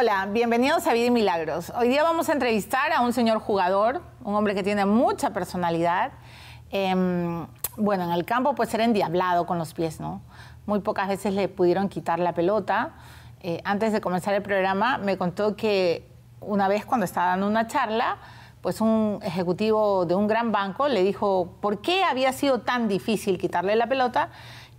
Hola, bienvenidos a Vida Milagros. Hoy día vamos a entrevistar a un señor jugador, un hombre que tiene mucha personalidad. Em, bueno, en el campo puede ser endiablado con los pies, ¿no? Muy pocas veces le pudieron quitar la pelota. Eh, antes de comenzar el programa me contó que una vez cuando estaba dando una charla, pues un ejecutivo de un gran banco le dijo por qué había sido tan difícil quitarle la pelota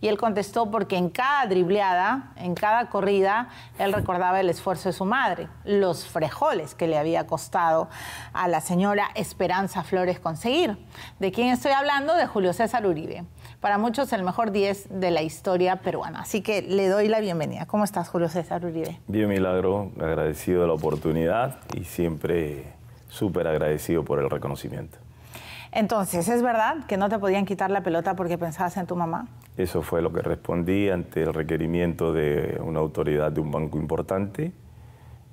y él contestó porque en cada dribleada, en cada corrida, él recordaba el esfuerzo de su madre, los frejoles que le había costado a la señora Esperanza Flores conseguir. ¿De quién estoy hablando? De Julio César Uribe. Para muchos el mejor 10 de la historia peruana. Así que le doy la bienvenida. ¿Cómo estás, Julio César Uribe? Bien, Milagro. Agradecido de la oportunidad y siempre súper agradecido por el reconocimiento. Entonces, ¿es verdad que no te podían quitar la pelota porque pensabas en tu mamá? Eso fue lo que respondí ante el requerimiento de una autoridad de un banco importante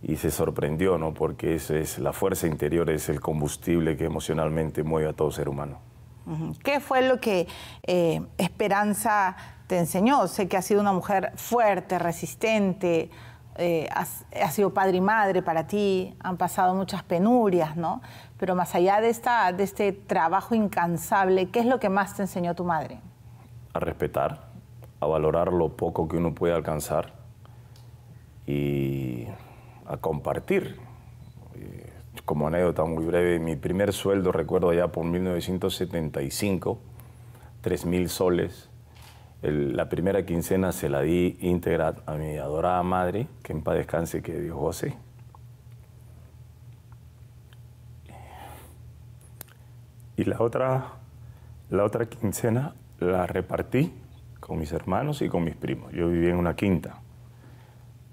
y se sorprendió, ¿no? Porque esa es la fuerza interior, es el combustible que emocionalmente mueve a todo ser humano. ¿Qué fue lo que eh, Esperanza te enseñó? Sé que ha sido una mujer fuerte, resistente, eh, ha sido padre y madre para ti, han pasado muchas penurias, ¿no? Pero más allá de, esta, de este trabajo incansable, ¿qué es lo que más te enseñó tu madre? A respetar, a valorar lo poco que uno puede alcanzar y a compartir. Eh, como anécdota muy breve, mi primer sueldo, recuerdo ya por 1975, 3.000 soles, la primera quincena se la di íntegra a mi adorada madre, que en paz descanse, que Dios goce. Y la otra, la otra quincena la repartí con mis hermanos y con mis primos. Yo vivía en una quinta.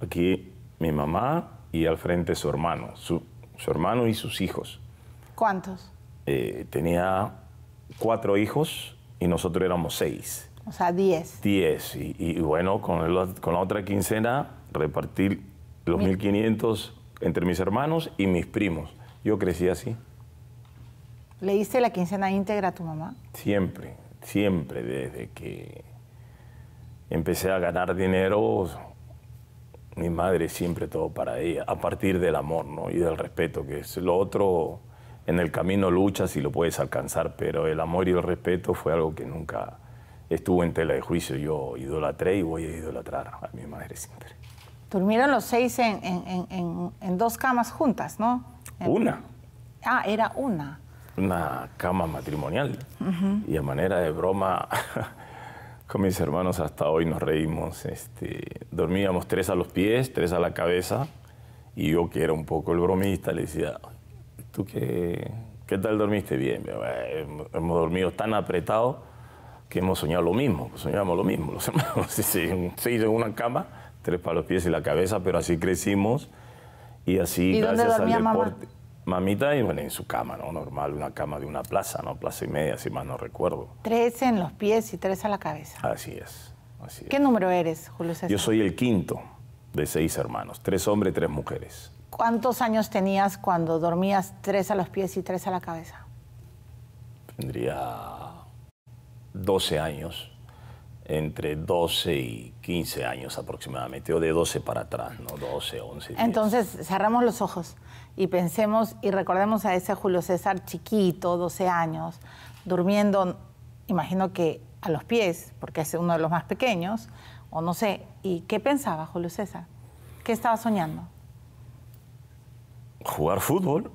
Aquí mi mamá y al frente su hermano, su, hermano y sus hijos. ¿Cuántos? Eh, tenía cuatro hijos y nosotros éramos seis. O sea, 10. 10. Y, bueno, con, la, otra quincena repartir los 1.500 entre mis hermanos y mis primos. Yo crecí así. ¿Le diste la quincena íntegra a tu mamá? Siempre, siempre, desde que empecé a ganar dinero, mi madre siempre todo para ella, a partir del amor ¿no? y del respeto, que es lo otro, en el camino luchas y lo puedes alcanzar, pero el amor y el respeto fue algo que nunca estuvo en tela de juicio. Yo idolatré y voy a idolatrar a mi madre siempre. Durmieron los seis en, dos camas juntas, ¿no? Una. Ah, era una. Una cama matrimonial. Y a manera de broma, con mis hermanos hasta hoy nos reímos. Este, dormíamos tres a los pies, tres a la cabeza. Y yo, que era un poco el bromista, le decía, ¿tú qué, qué tal dormiste? Bien, eh, hemos dormido tan apretado que hemos soñado lo mismo, soñamos lo mismo, los hermanos. Seis en una cama, tres para los pies y la cabeza, pero así crecimos y así gracias dónde dormía al deporte. Mamita, y en su cama, ¿no? Normal, una cama de una plaza, ¿no? Plaza y media, si más no recuerdo. Tres en los pies y tres a la cabeza. Así es, ¿Qué número eres, Julio César? Yo soy el quinto de seis hermanos, tres hombres y tres mujeres. ¿Cuántos años tenías cuando dormías tres a los pies y tres a la cabeza? Tendría 12 años, entre 12 y 15 años aproximadamente, o de 12 para atrás, ¿no? 12, 11. Entonces, cerramos los ojos y pensemos y recordemos a ese Julio César chiquito, 12 años, durmiendo, imagino que a los pies, porque es uno de los más pequeños, o no sé, ¿y qué pensaba Julio César? ¿Qué estaba soñando? Jugar fútbol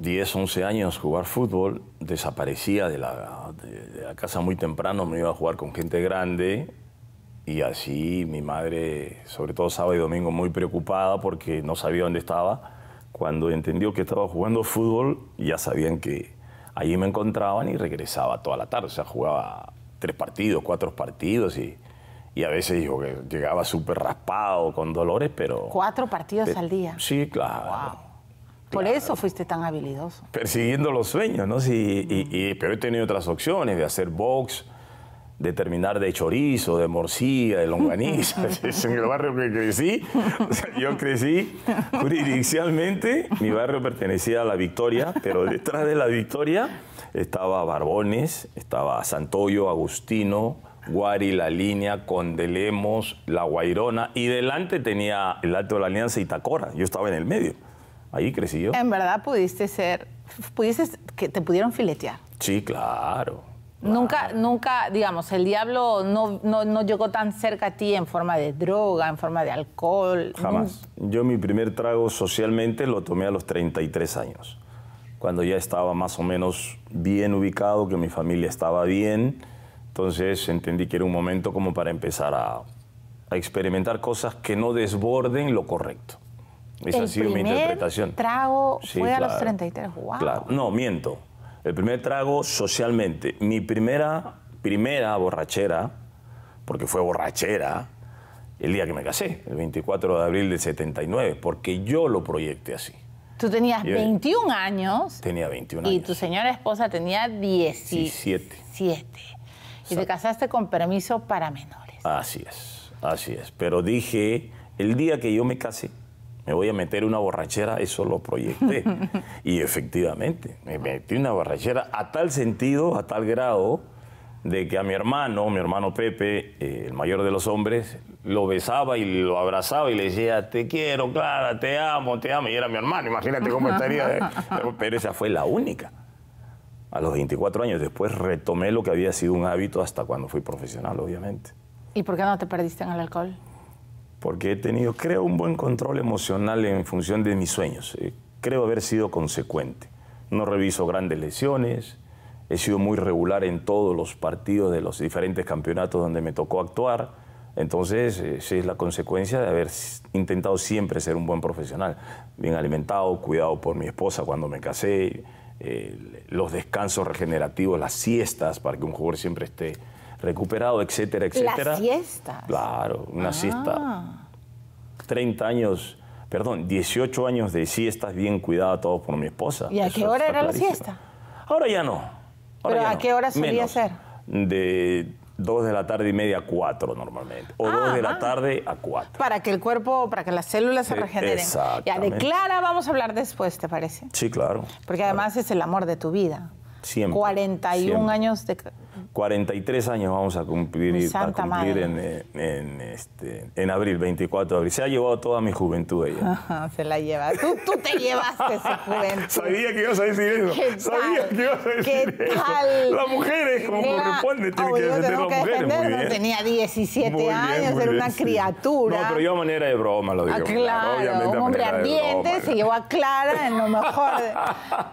10, 11 años jugar fútbol, desaparecía de la, casa muy temprano, me iba a jugar con gente grande y así mi madre, sobre todo sábado y domingo, muy preocupada porque no sabía dónde estaba. Cuando entendió que estaba jugando fútbol, ya sabían que allí me encontraban y regresaba toda la tarde. O sea, jugaba tres partidos, cuatro partidos y, a veces dijo que llegaba súper raspado, con dolores, pero... Cuatro partidos al día. Sí, claro. Por eso fuiste tan habilidoso. Persiguiendo los sueños, ¿no? Sí, pero he tenido otras opciones de hacer box, de terminar de chorizo, de morcilla, de longaniza. en el barrio que crecí, yo crecí jurisdiccionalmente, mi barrio pertenecía a La Victoria, pero detrás de La Victoria estaba Barbones, estaba Santoyo, Agustino, Guari, La Línea, Condelemos, La Guairona, y delante tenía el Alto de la Alianza y Tacora, yo estaba en el medio. Ahí crecí En verdad pudiste ser, pudiste que te pudieron filetear. Sí, claro. Nunca, nunca, digamos, el diablo no, no, llegó tan cerca a ti en forma de droga, en forma de alcohol. Jamás. Yo mi primer trago socialmente lo tomé a los 33 años, cuando ya estaba más o menos bien ubicado, que mi familia estaba bien. Entonces entendí que era un momento como para empezar a experimentar cosas que no desborden lo correcto. Esa ha sido mi interpretación. trago fue a los 33. Wow. Claro. No, miento. El primer trago socialmente. Mi primera, primera borrachera, porque fue borrachera, el día que me casé, el 24 de abril del 79, porque yo lo proyecté así. Tú tenías 21 años. Tenía 21 y años. Y tu señora esposa tenía 17. Y te casaste con permiso para menores. Así es, así es. Pero dije, el día que yo me casé, me voy a meter una borrachera, eso lo proyecté. y efectivamente, me metí una borrachera a tal sentido, a tal grado, de que a mi hermano, mi hermano Pepe, eh, el mayor de los hombres, lo besaba y lo abrazaba y le decía, te quiero, Clara, te amo, te amo. Y era mi hermano, imagínate cómo estaría. ¿eh? Pero esa fue la única. A los 24 años después retomé lo que había sido un hábito hasta cuando fui profesional, obviamente. ¿Y por qué no te perdiste en el alcohol? porque he tenido, creo, un buen control emocional en función de mis sueños. Eh, creo haber sido consecuente. No reviso grandes lesiones, he sido muy regular en todos los partidos de los diferentes campeonatos donde me tocó actuar. Entonces, esa eh, es la consecuencia de haber intentado siempre ser un buen profesional. Bien alimentado, cuidado por mi esposa cuando me casé, eh, los descansos regenerativos, las siestas, para que un jugador siempre esté recuperado, etcétera, etcétera. Las siestas. Claro, una ah. siesta. 30 años, perdón, 18 años de siestas bien cuidada todo por mi esposa. ¿Y a qué hora era la siesta? Ahora ya no. ¿Pero a qué hora solía ser? De 2 de la tarde y media a 4 normalmente. O ah, dos 2 de la tarde a 4. Para que el cuerpo, para que las células se eh, regeneren. Ya, de Clara vamos a hablar después, ¿te parece? Sí, claro. Porque además es el amor de tu vida. Siempre. 41 años de 43 años vamos a cumplir, a cumplir en, este, en, abril, 24 de abril. Se ha llevado toda mi juventud ella. Se la lleva. Tú, te llevaste su juventud. Sabía que ibas a decir eso. Sabía que ibas a decir ¿Qué Tal? Las mujeres, como responde, corresponde, tienen que las mujeres. Tenía 17 años, era una criatura. No, pero yo a manera de broma lo digo. Ah, claro, un hombre ardiente se llevó a Clara en lo mejor.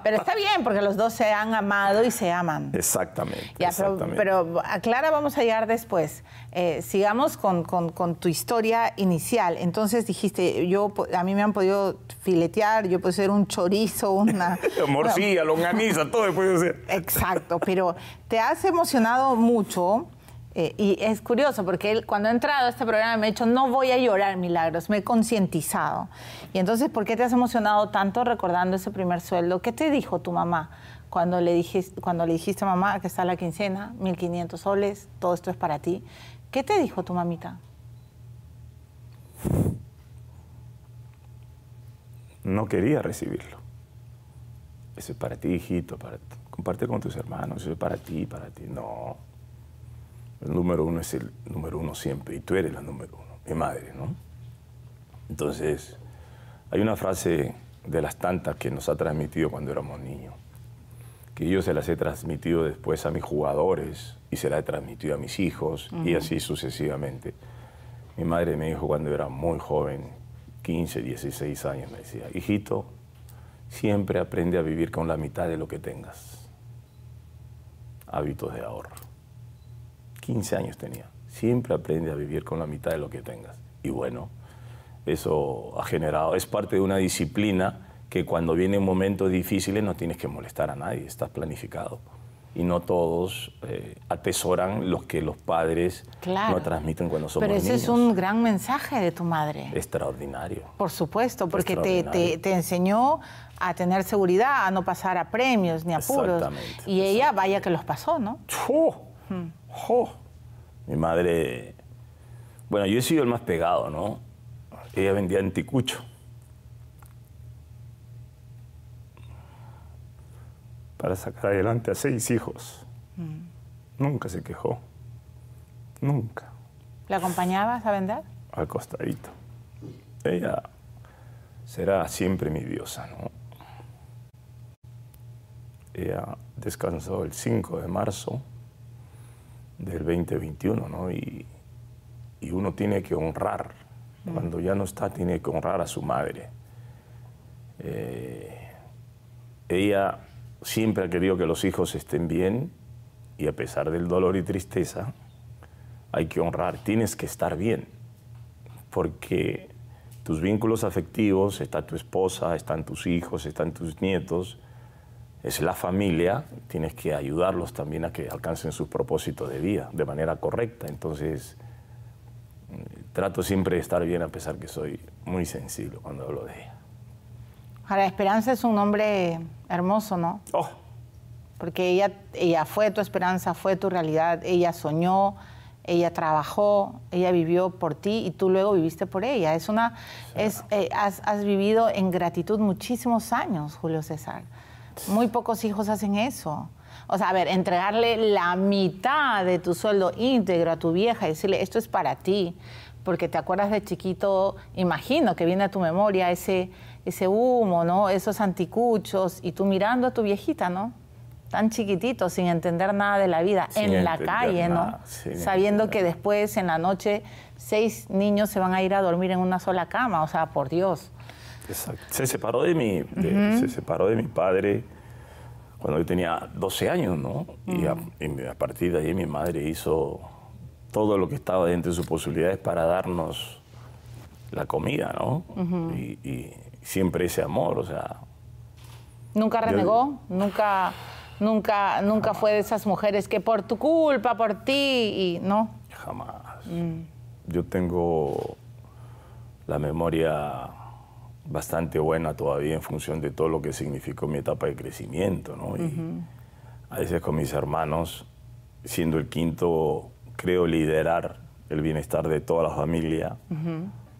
Pero está bien, porque los dos se han amado y se aman. Exactamente pero, a Clara vamos a llegar después. Eh, sigamos con, tu historia inicial. Entonces dijiste, yo a mí me han podido filetear, yo puedo ser un chorizo, una... Morcilla, longaniza, todo puede ser. Exacto, pero te has emocionado mucho. Eh, y es curioso porque él, cuando he entrado a este programa me ha dicho, no voy a llorar milagros, me he concientizado. Y entonces, ¿por qué te has emocionado tanto recordando ese primer sueldo? ¿Qué te dijo tu mamá cuando le, dijiste, cuando le dijiste a mamá que está la quincena, 1.500 soles, todo esto es para ti, ¿qué te dijo tu mamita? No quería recibirlo. Eso es para ti, hijito, para ti. comparte con tus hermanos, eso es para ti, para ti. No. El número uno es el número uno siempre, y tú eres la número uno, mi madre, ¿no? Entonces, hay una frase de las tantas que nos ha transmitido cuando éramos niños que yo se las he transmitido después a mis jugadores y se las he transmitido a mis hijos y así sucesivamente. Mi madre me dijo cuando era muy joven, 15, 16 años, me decía, hijito, siempre aprende a vivir con la mitad de lo que tengas. Hábitos de ahorro. 15 años tenía. Siempre aprende a vivir con la mitad de lo que tengas. Y bueno, eso ha generado, es parte de una disciplina que cuando vienen momentos difíciles no tienes que molestar a nadie, estás planificado. Y no todos eh, atesoran los que los padres no transmiten cuando somos niños. Pero ese es un gran mensaje de tu madre. Extraordinario. Por supuesto, porque te, te, enseñó a tener seguridad, a no pasar a premios ni apuros. Exactamente. Y ella, vaya que los pasó, ¿no? ¡Oh! Mi madre... Bueno, yo he sido el más pegado, ¿no? Ella vendía anticucho para sacar adelante a seis hijos. Mm. Nunca se quejó. Nunca. ¿La acompañabas a vender? Al costadito. Ella será siempre mi diosa, ¿no? Ella descansó el 5 de marzo del 2021, ¿no? Y, uno tiene que honrar. Mm. Cuando ya no está, tiene que honrar a su madre. Eh, ella siempre ha querido que los hijos estén bien y a pesar del dolor y tristeza, hay que honrar, tienes que estar bien, porque tus vínculos afectivos, está tu esposa, están tus hijos, están tus nietos, es la familia, tienes que ayudarlos también a que alcancen sus propósitos de vida de manera correcta. Entonces, trato siempre de estar bien a pesar que soy muy sensible cuando hablo de ella. Ahora Esperanza es un nombre hermoso, ¿no? Oh. Porque ella, ella fue tu esperanza, fue tu realidad, ella soñó, ella trabajó, ella vivió por ti y tú luego viviste por ella. Es una, es, eh, has, has, vivido en gratitud muchísimos años, Julio César. Muy pocos hijos hacen eso. O sea, a ver, entregarle la mitad de tu sueldo íntegro a tu vieja y decirle, esto es para ti, porque te acuerdas de chiquito, imagino que viene a tu memoria ese ese humo, ¿no? Esos anticuchos y tú mirando a tu viejita, ¿no? Tan chiquitito, sin entender nada de la vida, en la calle, ¿no? Sabiendo que después en la noche seis niños se van a ir a dormir en una sola cama, o sea, por Dios. Se separó de mi, se separó de mi padre cuando yo tenía 12 años, ¿no? y, a, partir de ahí mi madre hizo todo lo que estaba dentro de sus posibilidades para darnos la comida, ¿no? y, siempre ese amor, o sea. ¿Nunca renegó? ¿Nunca, nunca, nunca fue de esas mujeres que por tu culpa, por ti, y no? Jamás. Mm. Yo tengo la memoria bastante buena todavía en función de todo lo que significó mi etapa de crecimiento, ¿no? Y a veces con mis hermanos, siendo el quinto, creo liderar el bienestar de toda la familia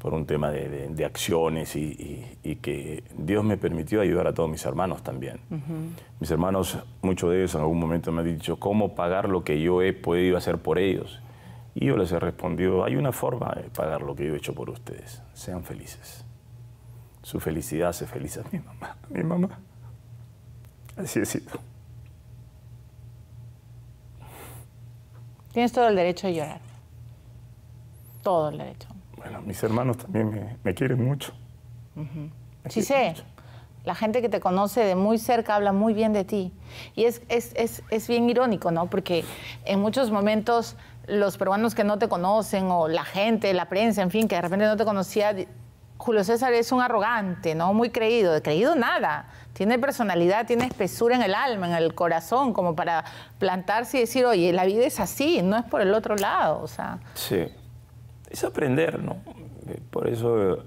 por un tema de, acciones y, que Dios me permitió ayudar a todos mis hermanos también. Mis hermanos, muchos de ellos en algún momento me han dicho, ¿cómo pagar lo que yo he podido hacer por ellos? Y yo les he respondido, hay una forma de pagar lo que yo he hecho por ustedes, sean felices. Su felicidad hace feliz a mi mamá. Mi mamá. Así es. Tienes todo el derecho a llorar. Todo el derecho. Bueno, mis hermanos también me, quieren mucho. sí sé. La gente que te conoce de muy cerca habla muy bien de ti. Y es, es, es, es bien irónico, ¿no? Porque en muchos momentos los peruanos que no te conocen o la gente, la prensa, en fin, que de repente no te conocía, Julio César es un arrogante, ¿no? Muy creído. De creído nada. Tiene personalidad, tiene espesura en el alma, en el corazón, como para plantarse y decir, oye, la vida es así, no es por el otro lado. O sea. Sí, es aprender, ¿no? Eh, por eso eh,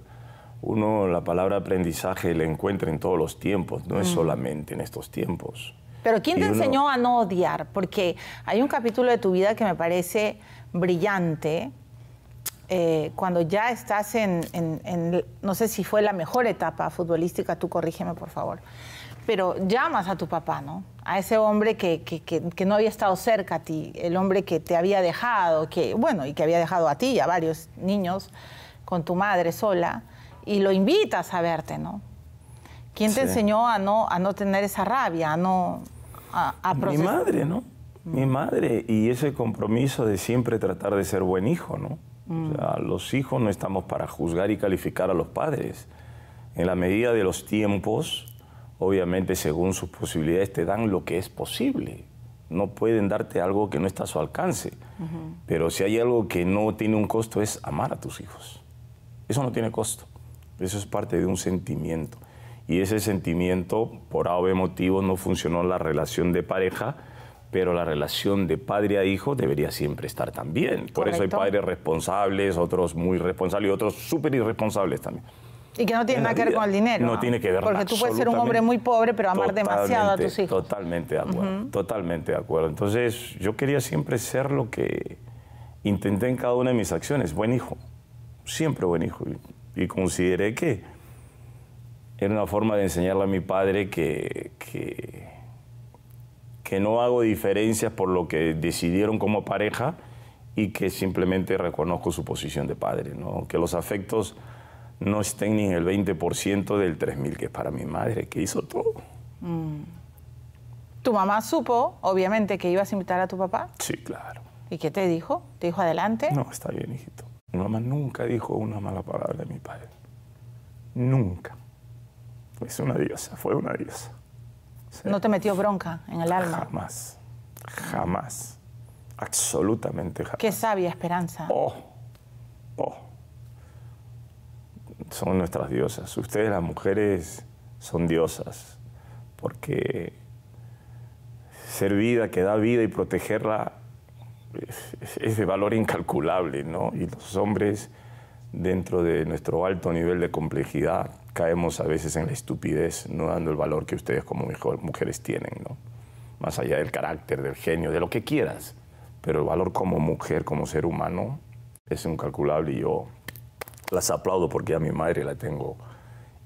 uno la palabra aprendizaje la encuentra en todos los tiempos, no es mm. solamente en estos tiempos. Pero ¿quién te enseñó a no odiar? Porque hay un capítulo de tu vida que me parece brillante, eh, cuando ya estás en, en, no sé si fue la mejor etapa futbolística, tú corrígeme por favor, pero llamas a tu papá, ¿no? A ese hombre que, no había estado cerca a ti, el hombre que te había dejado, que, bueno, y que había dejado a ti y a varios niños con tu madre sola, y lo invitas a verte, ¿no? ¿Quién te enseñó a no, a no tener esa rabia, a no... A, Mi madre, ¿no? Mm. Mi madre, y ese compromiso de siempre tratar de ser buen hijo, ¿no? O mm. sea, los hijos no estamos para juzgar y calificar a los padres. En la medida de los tiempos, obviamente según sus posibilidades te dan lo que es posible. No pueden darte algo que no está a su alcance. Pero si hay algo que no tiene un costo es amar a tus hijos. Eso no tiene costo. Eso es parte de un sentimiento. Y ese sentimiento, por A o motivos, no funcionó la relación de pareja, pero la relación de padre a hijo debería siempre estar también. Por eso hay padres responsables, otros muy responsables y otros súper irresponsables también. Y que no tiene nada que ver con el dinero. No, tiene que ver Porque tú puedes ser un hombre muy pobre, pero amar demasiado a tus hijos. Totalmente de acuerdo, totalmente de acuerdo. Entonces, yo quería siempre ser lo que intenté en cada una de mis acciones, buen hijo, siempre buen hijo. Y, consideré que era una forma de enseñarle a mi padre que, que, que no hago diferencias por lo que decidieron como pareja y que simplemente reconozco su posición de padre, ¿no? que los afectos no estén ni en el 20% del 3.000, que es para mi madre, que hizo todo. Mm. Tu mamá supo, obviamente, que ibas a invitar a tu papá. Sí, claro. ¿Y qué te dijo? ¿Te dijo adelante? No, está bien, hijito. Mi mamá nunca dijo una mala palabra de mi padre. Nunca. Es una diosa, fue una diosa. ¿No te metió bronca en el alma? Jamás, jamás. Absolutamente jamás. Qué sabia esperanza. Oh, oh son nuestras diosas. Ustedes las mujeres son diosas, porque ser vida que da vida y protegerla es, de valor incalculable, ¿no? Y los hombres, dentro de nuestro alto nivel de complejidad, caemos a veces en la estupidez, no dando el valor que ustedes como mujeres tienen, ¿no? Más allá del carácter, del genio, de lo que quieras. Pero el valor como mujer, como ser humano, es incalculable y yo las aplaudo porque a mi madre la tengo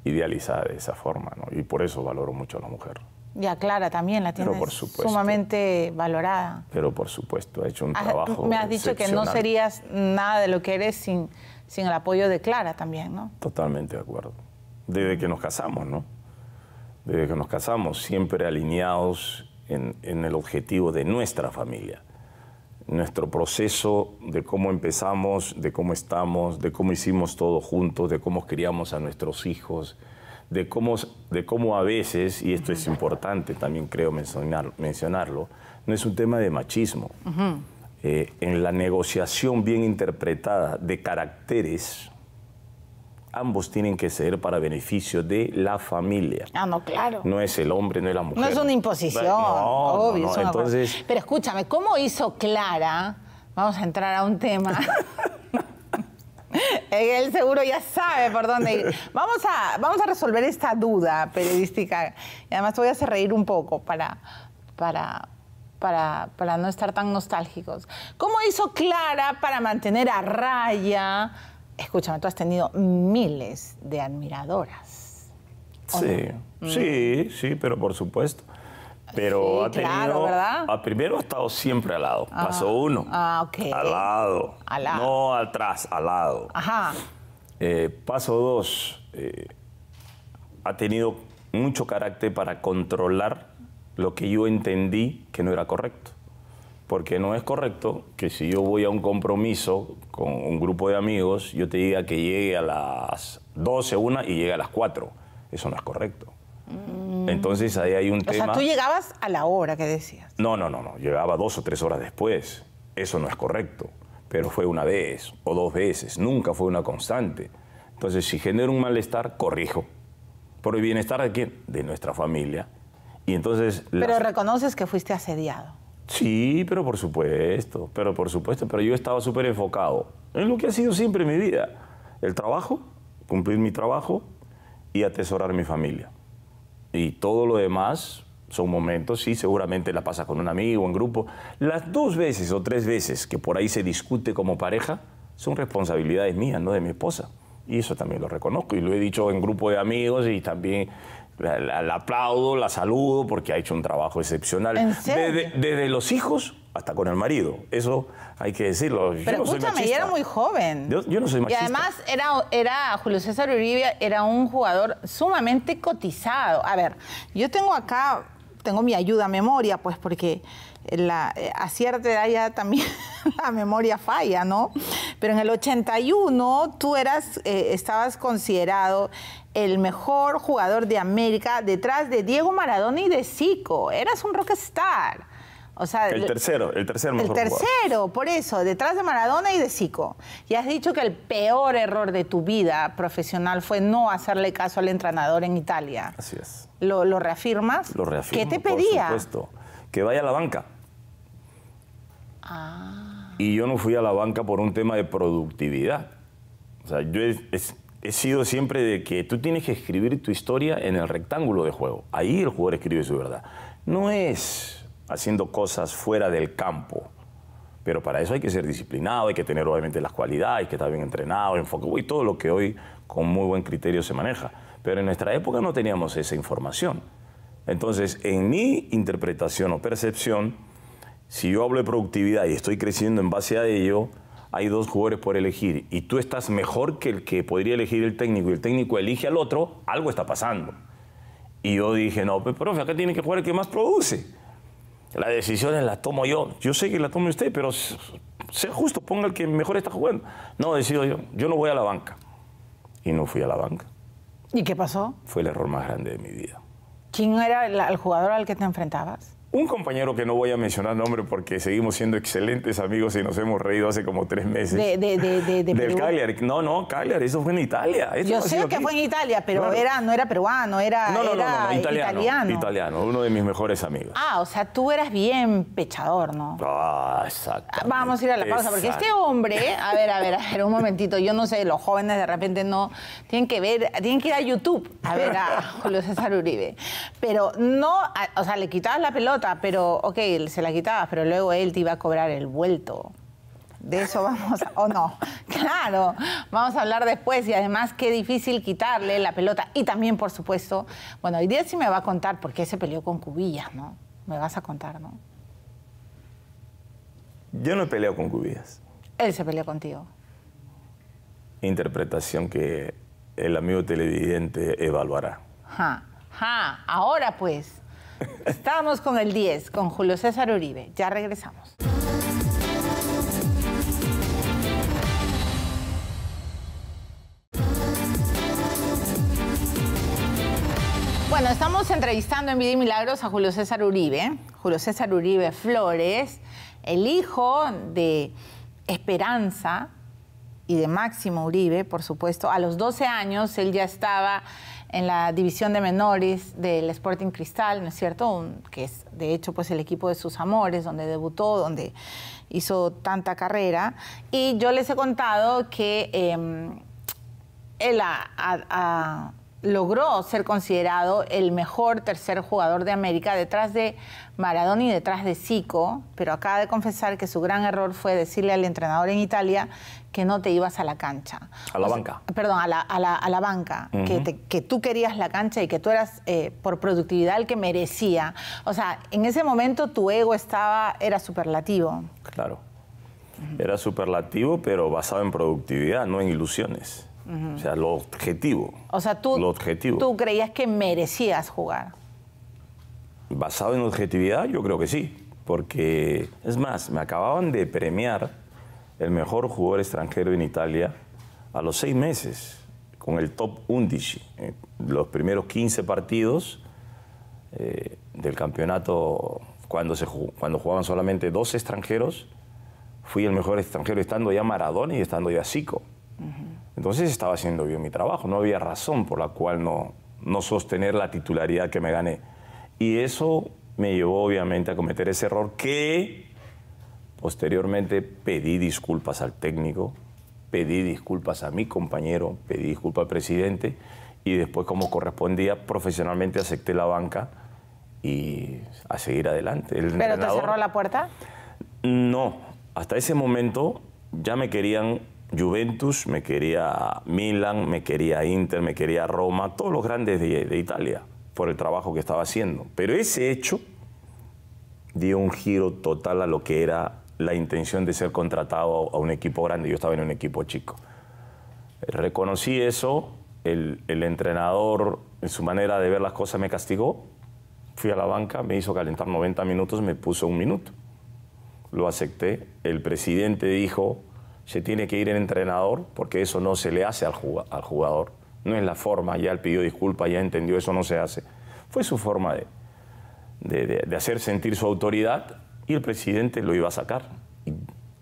idealizada de esa forma, ¿no? Y por eso valoro mucho a la mujer. Y a Clara también la tiene sumamente valorada. Pero por supuesto, ha hecho un trabajo. Me has dicho que no serías nada de lo que eres sin, sin el apoyo de Clara también, ¿no? Totalmente de acuerdo. Desde que nos casamos, ¿no? Desde que nos casamos, siempre alineados en, en el objetivo de nuestra familia nuestro proceso de cómo empezamos, de cómo estamos, de cómo hicimos todo juntos, de cómo criamos a nuestros hijos, de cómo, de cómo a veces, y esto es importante también creo mencionar, mencionarlo, no es un tema de machismo. Eh, en la negociación bien interpretada de caracteres, ambos tienen que ser para beneficio de la familia. Ah, no, claro. No es el hombre, no es la mujer. No es una imposición, no, obvio. Pero escúchame, ¿cómo hizo Clara? Vamos a entrar a un tema. Eh, él seguro ya sabe por dónde ir. Vamos a, vamos a resolver esta duda periodística. Y además te voy a hacer reír un poco para, para, para, para no estar tan nostálgicos. ¿Cómo hizo Clara para mantener a raya Escúchame, tú has tenido miles de admiradoras. Sí, sí, mm. sí, pero por supuesto. Pero ha tenido. Claro, a, primero ha estado siempre al lado. Ah, paso uno. Ah, ok. Al lado. No atrás, al lado. Ajá. Eh, paso dos. Eh, ha tenido mucho carácter para controlar lo que yo entendí que no era correcto porque no es correcto que si yo voy a un compromiso con un grupo de amigos, yo te diga que llegue a las 12, una y llegue a las 4. Eso no es correcto. Mm. Entonces ahí hay un tema. O sea, tú llegabas a la hora que decías. No, no, no, no. Llegaba dos o tres horas después. Eso no es correcto. Pero fue una vez o dos veces. Nunca fue una constante. Entonces, si genera un malestar, corrijo. ¿Por el bienestar de quién? De nuestra familia. Y entonces. Pero reconoces que fuiste asediado. Sí, pero por supuesto, pero por supuesto, pero yo estaba súper enfocado en lo que ha sido siempre mi vida, el trabajo, cumplir mi trabajo y atesorar mi familia. Y todo lo demás son momentos, sí, seguramente la pasa con un amigo, en grupo. Las dos veces o tres veces que por ahí se discute como pareja son responsabilidades mías, no de mi esposa. Y eso también lo reconozco y lo he dicho en grupo de amigos y también la, aplaudo, la saludo porque ha hecho un trabajo excepcional. Desde, los hijos hasta con el marido. Eso hay que decirlo. Pero escúchame, era muy joven. Yo, no soy machista. Y además era, era Julio César Uribe era un jugador sumamente cotizado. A ver, yo tengo acá, tengo mi ayuda a memoria, pues porque eh, a cierta edad ya también la memoria falla, ¿no? Pero en el 81 tú eras, eh, estabas considerado el mejor jugador de América detrás de Diego Maradona y de Zico. Eras un rockstar. O sea, el tercero, el tercer mejor El tercero, por eso, detrás de Maradona y de Zico. Y has dicho que el peor error de tu vida profesional fue no hacerle caso al entrenador en Italia. Así es. ¿Lo, reafirmas? Lo reafirmo, ¿Qué te pedía? que vaya a la banca. Ah. Y yo no fui a la banca por un tema de productividad. O sea, yo es, he sido siempre de que tú tienes que escribir tu historia en el rectángulo de juego. Ahí el jugador escribe su verdad. No es haciendo cosas fuera del campo. Pero para eso hay que ser disciplinado, hay que tener obviamente las cualidades, hay que estar bien entrenado, enfocado y todo lo que hoy con muy buen criterio se maneja. Pero en nuestra época no teníamos esa información. Entonces, en mi interpretación o percepción, si yo hablo de productividad y estoy creciendo en base a ello, hay dos jugadores por elegir y tú estás mejor que el que podría elegir el técnico y el técnico elige al otro, algo está pasando. Y yo dije, no, pero pues, profe, acá tiene que jugar el que más produce. Las decisiones las tomo yo. Yo sé que la tome usted, pero sea justo, ponga el que mejor está jugando. No, decido yo, yo no voy a la banca. Y no fui a la banca. ¿Y qué pasó? Fue el error más grande de mi vida. ¿Quién era el jugador al que te enfrentabas? Un compañero que no voy a mencionar nombre porque seguimos siendo excelentes amigos y nos hemos reído hace como tres meses. De, Del Cagliari. No, no, Cagliari, eso fue en Italia. Yo sé que fue en Italia, pero no, era, no era peruano, era, no, no, no, italiano, italiano, uno de mis mejores amigos. Ah, o sea, tú eras bien pechador, ¿no? Ah, exacto. Ah, vamos a ir a la pausa porque este hombre, a ver, a ver, a ver, un momentito. Yo no sé, los jóvenes de repente no tienen que ver, tienen que ir a YouTube a ver a Julio César Uribe. Pero no, o sea, le quitabas la pelota pero ok, se la quitabas, pero luego él te iba a cobrar el vuelto. De eso vamos, o no, claro, vamos a hablar después y además qué difícil quitarle la pelota. Y también, por supuesto, bueno, hoy día sí me va a contar por qué se peleó con Cubillas, ¿no? Me vas a contar, ¿no? Yo no he peleado con Cubillas. Él se peleó contigo. Interpretación que el amigo televidente evaluará. Ja, ja, ahora pues. Estábamos con el 10, con Julio César Uribe. Ya regresamos. Bueno, estamos entrevistando en Vida y Milagros a Julio César Uribe. Julio César Uribe Flores, el hijo de Esperanza, y de Máximo Uribe, por supuesto. A los 12 años él ya estaba en la división de menores del Sporting Cristal, ¿no es cierto? que es de hecho pues el equipo de sus amores, donde debutó, donde hizo tanta carrera. Y yo les he contado que em, él logró ser considerado el mejor tercer jugador de América detrás de Maradona y detrás de Zico, pero acaba de confesar que su gran error fue decirle al entrenador en Italia que no te ibas a la cancha. A la banca. Perdón, a la, a la, a la banca, que, que, tú querías la cancha y que tú eras eh, por productividad el que merecía. O sea, en ese momento tu ego estaba, era superlativo. Claro. Era superlativo, pero basado en productividad, no en ilusiones. O sea, lo objetivo. O sea, tú, objetivo. tú creías que merecías jugar. Basado en objetividad, yo creo que sí. Porque, es más, me acababan de premiar el mejor jugador extranjero en Italia a los seis meses, con el top 11, eh, los primeros 15 partidos eh, del campeonato, cuando, se cuando jugaban solamente dos extranjeros, fui el mejor extranjero, estando ya Maradona y estando ya Zico. Entonces estaba haciendo bien mi trabajo, no había razón por la cual no, no sostener la titularidad que me gané. Y eso me llevó obviamente a cometer ese error que Posteriormente pedí disculpas al técnico, pedí disculpas a mi compañero, pedí disculpas al presidente y después como correspondía profesionalmente acepté la banca y a seguir adelante. ¿Pero te cerró la puerta? No, hasta ese momento ya me querían Juventus, me quería Milan, me quería Inter, me quería Roma, todos los grandes de, de Italia por el trabajo que estaba haciendo. Pero ese hecho dio un giro total a lo que era la intención de ser contratado a un equipo grande, yo estaba en un equipo chico. Reconocí eso, el, entrenador en su manera de ver las cosas me castigó, fui a la banca, me hizo calentar 90 minutos, me puso un minuto. Lo acepté, el presidente dijo, se tiene que ir el entrenador porque eso no se le hace al jugador, no es la forma, ya él pidió disculpas, ya entendió, eso no se hace. Fue su forma de, de hacer sentir su autoridad y el presidente lo iba a sacar.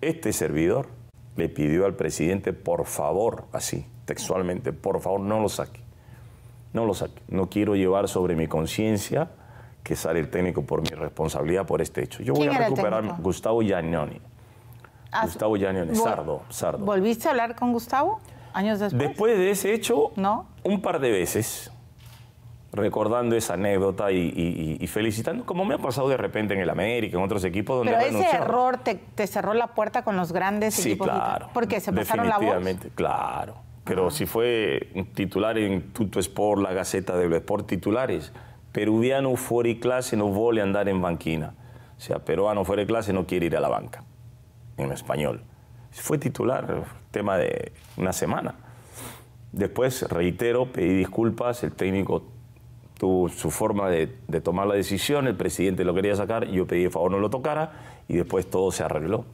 Este servidor le pidió al presidente, por favor, así, textualmente, por favor, no lo saque. No lo saque. No quiero llevar sobre mi conciencia que sale el técnico por mi responsabilidad por este hecho. Yo voy a recuperar Gustavo Giannoni. Ah, Gustavo Giannoni, Sardo, Sardo. ¿Volviste a hablar con Gustavo años después? Después de ese hecho, ¿No? un par de veces recordando esa anécdota y, felicitando, como me ha pasado de repente en el América, en otros equipos donde Pero ese error te, cerró la puerta con los grandes sí, claro. Porque se pasaron la voz. Definitivamente, claro. Pero si fue titular en Tutto Sport, la Gaceta de Sport, titulares. Peruviano fuera de clase no a andar en banquina. O sea, peruano fuera de clase no quiere ir a la banca, en español. Fue titular, tema de una semana. Después, reitero, pedí disculpas, el técnico tuvo su forma de, tomar la decisión, el presidente lo quería sacar, yo pedí que favor no lo tocara y después todo se arregló.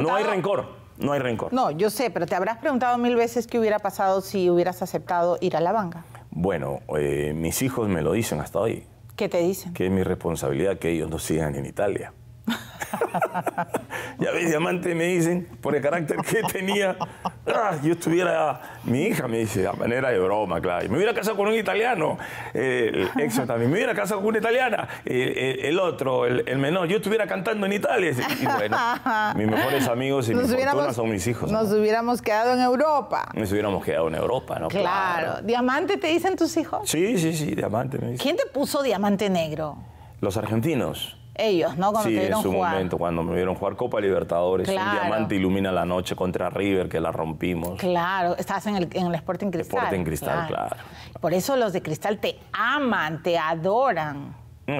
No hay rencor. No hay rencor. No, yo sé, pero te habrás preguntado mil veces qué hubiera pasado si hubieras aceptado ir a la banca. Bueno, eh, mis hijos me lo dicen hasta hoy. ¿Qué te dicen? Que es mi responsabilidad que ellos no sigan en Italia. ya ves, diamante, me dicen, por el carácter que tenía. Ah, yo estuviera, mi hija me dice, a ah, manera de broma, claro. Me hubiera casado con un italiano, eh, también. Me hubiera casado con una italiana, el, otro, el, menor. Yo estuviera cantando en Italia. Y, bueno, mis mejores amigos y nos mi son mis hijos. Nos hubiéramos quedado en Europa. Nos hubiéramos quedado en Europa, ¿no? Claro. claro. ¿Diamante te dicen tus hijos? Sí, sí, sí, diamante me dicen. ¿Quién te puso diamante negro? Los argentinos ellos, ¿no? sí, en su momento, cuando me vieron jugar Copa Libertadores, un diamante ilumina la noche contra River, que la rompimos. Claro, estás en el, en el Sporting Cristal. Cristal, claro. Por eso los de Cristal te aman, te adoran.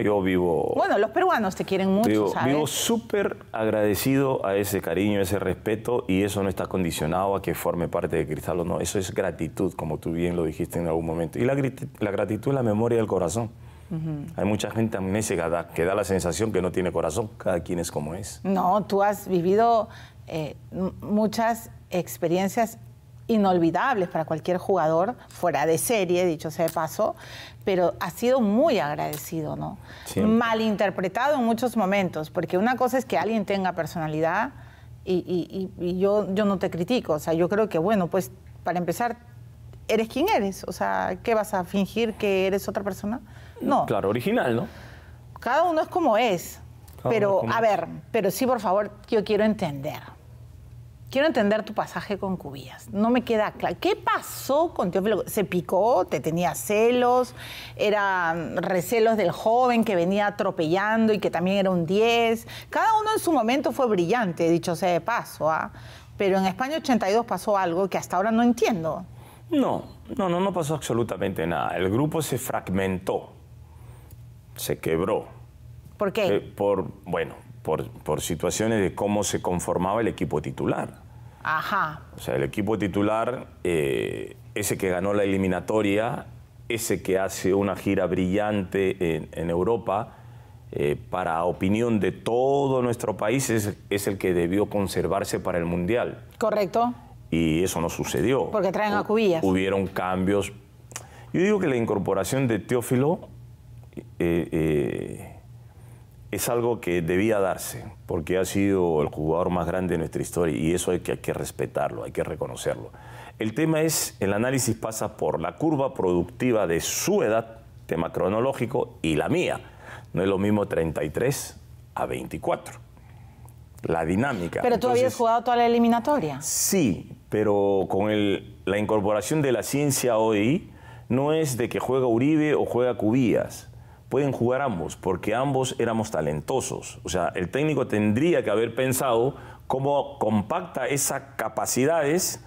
Yo vivo... Bueno, los peruanos te quieren mucho, Vivo, vivo súper agradecido a ese cariño, a ese respeto, y eso no está condicionado a que forme parte de Cristal o no. Eso es gratitud, como tú bien lo dijiste en algún momento. Y la, la gratitud es la memoria del corazón. Hay mucha gente amnésica que da la sensación que no tiene corazón, cada quien es como es. No, tú has vivido eh, muchas experiencias inolvidables para cualquier jugador, fuera de serie, dicho sea de paso, pero ha sido muy agradecido, ¿no? Malinterpretado en muchos momentos, porque una cosa es que alguien tenga personalidad y, yo, yo no te critico, o sea, yo creo que, bueno, pues para empezar, eres quien eres, o sea, ¿qué vas a fingir que eres otra persona? No. Claro, original, ¿no? Cada uno es como es. pero, a ver, pero sí, por favor, yo quiero entender. Quiero entender tu pasaje con Cubillas. No me queda claro. ¿Qué pasó con Teófilo? ¿Se picó? ¿Te tenía celos? ¿Era recelos del joven que venía atropellando y que también era un 10? Cada uno en su momento fue brillante, dicho sea de paso. ¿ah? Pero en España 82 pasó algo que hasta ahora no entiendo. no, no, no pasó absolutamente nada. El grupo se fragmentó se quebró. ¿Por qué? Eh, por, bueno, por, por situaciones de cómo se conformaba el equipo titular. Ajá. O sea, el equipo titular, eh, ese que ganó la eliminatoria, ese que hace una gira brillante en, Europa, eh, para opinión de todo nuestro país, es, es, el que debió conservarse para el Mundial. Correcto. Y eso no sucedió. Porque traen a Cubillas. Hubieron cambios. Yo digo que la incorporación de Teófilo eh, eh, es algo que debía darse, porque ha sido el jugador más grande de nuestra historia y eso hay que, hay que respetarlo, hay que reconocerlo. El tema es, el análisis pasa por la curva productiva de su edad, tema cronológico, y la mía. No es lo mismo 33 a 24. La dinámica. Pero tú habías jugado toda la eliminatoria. Sí, pero con el, la incorporación de la ciencia hoy, no es de que juega Uribe o juega Cubías pueden jugar ambos, porque ambos éramos talentosos. O sea, el técnico tendría que haber pensado cómo compacta esas capacidades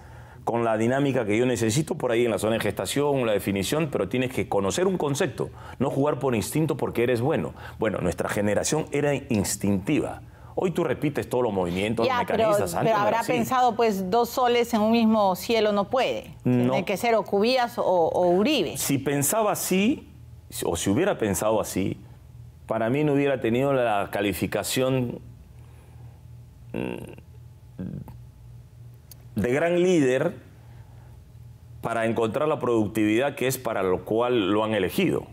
con la dinámica que yo necesito por ahí en la zona de gestación, la definición, pero tienes que conocer un concepto, no jugar por instinto porque eres bueno. Bueno, nuestra generación era instintiva. Hoy tú repites todos los movimientos, ya, Pero, habrá pensado, pues, dos soles en un mismo cielo no puede. No. Tiene que ser o Cubías o, o Uribe. Si pensaba así, o si hubiera pensado así, para mí no hubiera tenido la calificación mm, de gran líder para encontrar la productividad que es para lo cual lo han elegido.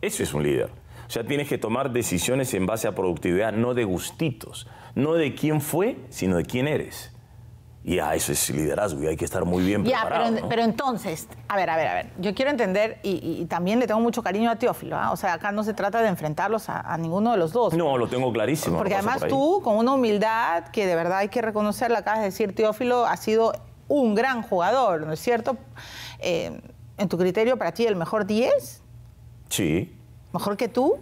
Eso es un líder. O sea, tienes que tomar decisiones en base a productividad, no de gustitos, no de quién fue, sino de quién eres. Y a eso es liderazgo y hay que estar muy bien ya, Pero, entonces, a ver, a ver, a ver. Yo quiero entender, y, también le tengo mucho cariño a Teófilo, ¿ah? o sea, acá no se trata de enfrentarlos a, ninguno de los dos. No, lo tengo clarísimo. Porque además tú, con una humildad que de verdad hay que reconocerla, acabas de decir, Teófilo ha sido un gran jugador, ¿no es cierto? Eh, en tu criterio, para ti, el mejor 10? Sí. ¿Mejor que tú?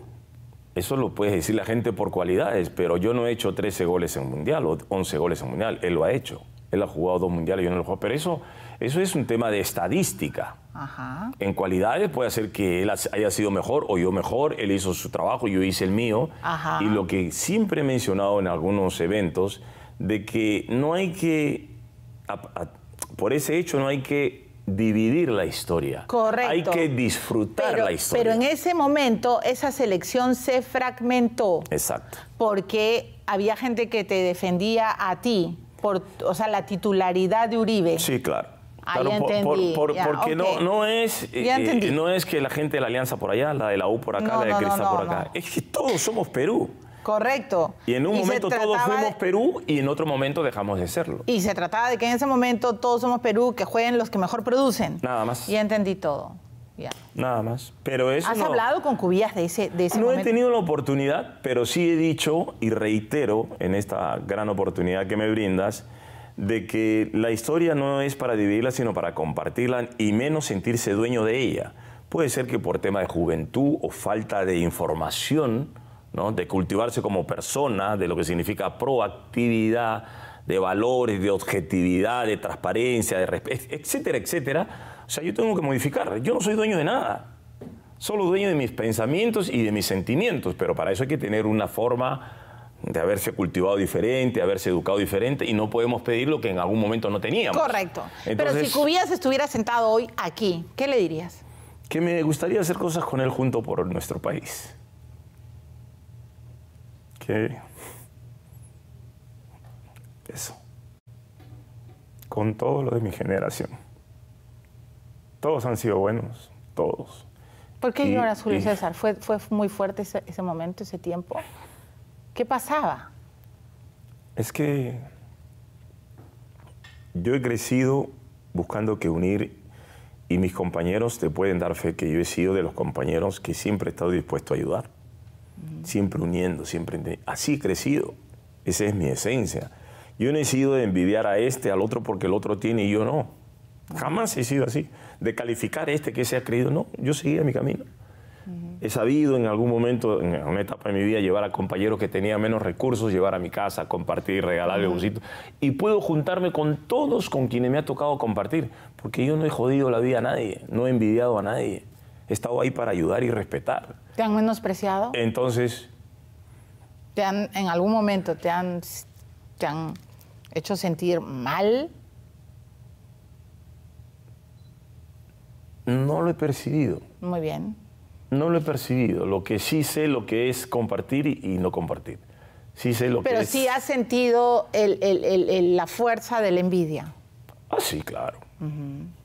Eso lo puedes decir la gente por cualidades, pero yo no he hecho 13 goles en Mundial o 11 goles en Mundial, él lo ha hecho. Él ha jugado dos mundiales, yo no lo juego. Pero eso, eso es un tema de estadística. En cualidades puede ser que él haya sido mejor o yo mejor, él hizo su trabajo, yo hice el mío. Y lo que siempre he mencionado en algunos eventos, de que no hay que, por ese hecho no hay que dividir la historia. Correcto. Hay que disfrutar la historia. Pero en ese momento esa selección se fragmentó. Exacto. Porque había gente que te defendía a ti, por, o sea, la titularidad de Uribe. Sí, claro. porque no, no, es, eh, eh, no es que la gente de la Alianza por allá, la de la U por acá, la de por acá. Es que todos somos Perú. Correcto. Y en un momento todos fuimos Perú y en otro momento dejamos de serlo. Y se trataba de que en ese momento todos somos Perú, que jueguen los que mejor producen. Nada más. Y entendí todo. Nada más. Pero ¿Has hablado con Cubillas de ese, de No he tenido la oportunidad, pero sí he dicho y reitero en esta gran oportunidad que me brindas de que la historia no es para dividirla, sino para compartirla y menos sentirse dueño de ella. Puede ser que por tema de juventud o falta de información, ¿no? de cultivarse como persona, de lo que significa proactividad, de valores, de objetividad, de transparencia, de respeto, etcétera, etcétera o sea, yo tengo que modificar. Yo no soy dueño de nada. Solo dueño de mis pensamientos y de mis sentimientos. Pero para eso hay que tener una forma de haberse cultivado diferente, haberse educado diferente y no podemos pedir lo que en algún momento no teníamos. Correcto. Pero si Cubías estuviera sentado hoy aquí, ¿qué le dirías? Que me gustaría hacer cosas con él junto por nuestro país. Que... Eso. Con todo lo de mi generación. Todos han sido buenos, todos. ¿Por qué señora Julio César? ¿Fue, muy fuerte ese, momento, ese tiempo? ¿Qué pasaba? Es que yo he crecido buscando que unir y mis compañeros te pueden dar fe que yo he sido de los compañeros que siempre he estado dispuesto a ayudar, siempre uniendo, siempre así he crecido. Esa es mi esencia. Yo no he sido de envidiar a este, al otro porque el otro tiene y yo no. Jamás he sido así de calificar este que se ha creído. No, yo seguía mi camino. He sabido en algún momento, en una etapa de mi vida, llevar a compañeros que tenían menos recursos, llevar a mi casa, compartir, regalarle un sitio. Y puedo juntarme con todos con quienes me ha tocado compartir, porque yo no he jodido la vida a nadie, no he envidiado a nadie. He estado ahí para ayudar y respetar. ¿Te han menospreciado? Entonces... en algún momento te han, te han hecho sentir mal? No lo he percibido. Muy bien. No lo he percibido. Lo que sí sé lo que es compartir y, no compartir. Sí sé lo Pero sí ha sentido la fuerza de la envidia. Ah, sí, claro.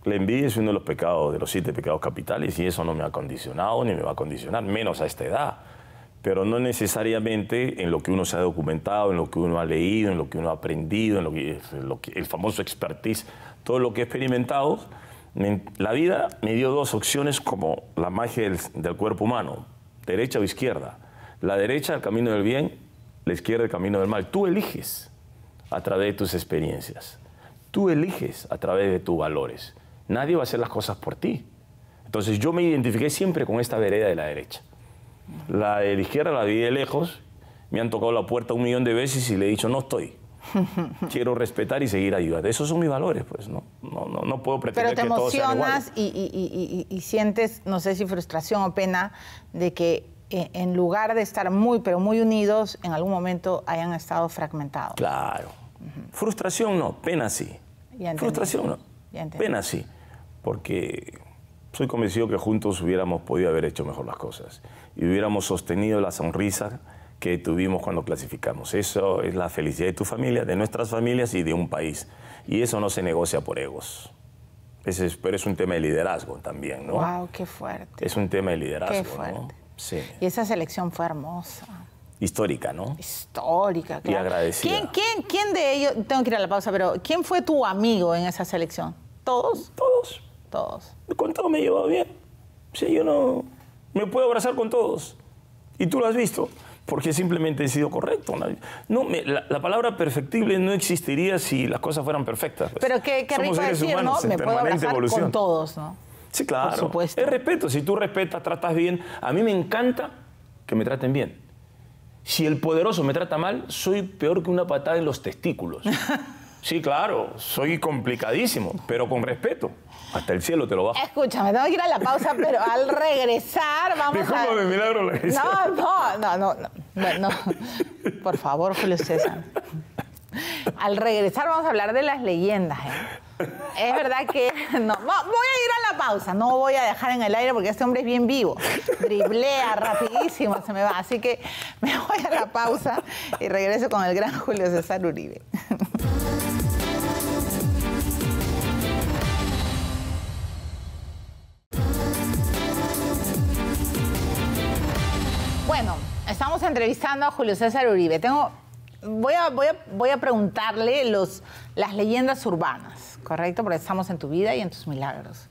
La envidia es uno de los pecados, de los siete pecados capitales, y eso no me ha condicionado ni me va a condicionar, menos a esta edad. Pero no necesariamente en lo que uno se ha documentado, en lo que uno ha leído, en lo que uno ha aprendido, en lo que, en lo que el famoso expertise, todo lo que he experimentado la vida me dio dos opciones como la magia del, cuerpo humano, derecha o izquierda. La derecha el camino del bien, la izquierda el camino del mal. Tú eliges a través de tus experiencias. Tú eliges a través de tus valores. Nadie va a hacer las cosas por ti. Entonces yo me identifiqué siempre con esta vereda de la derecha. La de la izquierda la vi de lejos, me han tocado la puerta un millón de veces y le he dicho no estoy. quiero respetar y seguir ayudando. Esos son mis valores, pues, ¿no? No, puedo pretender Pero te que todos Y, y, y, y, sientes, no sé si frustración o pena, de que eh, en lugar de estar muy, pero muy unidos, en algún momento hayan estado fragmentados. Claro. Frustración no, pena sí. frustración no, pena sí. Porque soy convencido que juntos hubiéramos podido haber hecho mejor las cosas y hubiéramos sostenido la sonrisa que tuvimos cuando clasificamos. Eso es la felicidad de tu familia, de nuestras familias y de un país. Y eso no se negocia por egos. Ese es, pero es un tema de liderazgo también, ¿no? ¡Wow, qué fuerte! Es un tema de liderazgo. ¡Qué fuerte! Sí. Y esa selección fue hermosa. Histórica, ¿no? Histórica, claro. Y agradecida. ¿Quién, quién, quién de ellos, tengo que ir a la pausa, pero ¿quién fue tu amigo en esa selección? ¿Todos? Todos. Todos. Con todos me llevado bien. sí yo no. Me puedo abrazar con todos. Y tú lo has visto porque simplemente he sido correcto. No, la, palabra perfectible no existiría si las cosas fueran perfectas. Pues. Pero qué, rico decir, ¿no? Me puedo con todos, ¿no? Sí, claro. Es respeto. Si tú respetas, tratas bien. A mí me encanta que me traten bien. Si el poderoso me trata mal, soy peor que una patada en los testículos. Sí, claro, soy complicadísimo, pero con respeto. Hasta el cielo te lo bajo. Escúchame, tengo que ir a la pausa, pero al regresar vamos a... milagro. le no, no, no, no, no, no. Por favor, Julio César. Al regresar vamos a hablar de las leyendas. ¿eh? Es verdad que no. Voy a ir a la pausa, no voy a dejar en el aire porque este hombre es bien vivo. Driblea rapidísimo, se me va. Así que me voy a la pausa y regreso con el gran Julio César Uribe. Bueno, estamos entrevistando a Julio César Uribe. Tengo voy a, voy a, preguntarle los, las leyendas urbanas, ¿correcto? Porque estamos en tu vida y en tus milagros.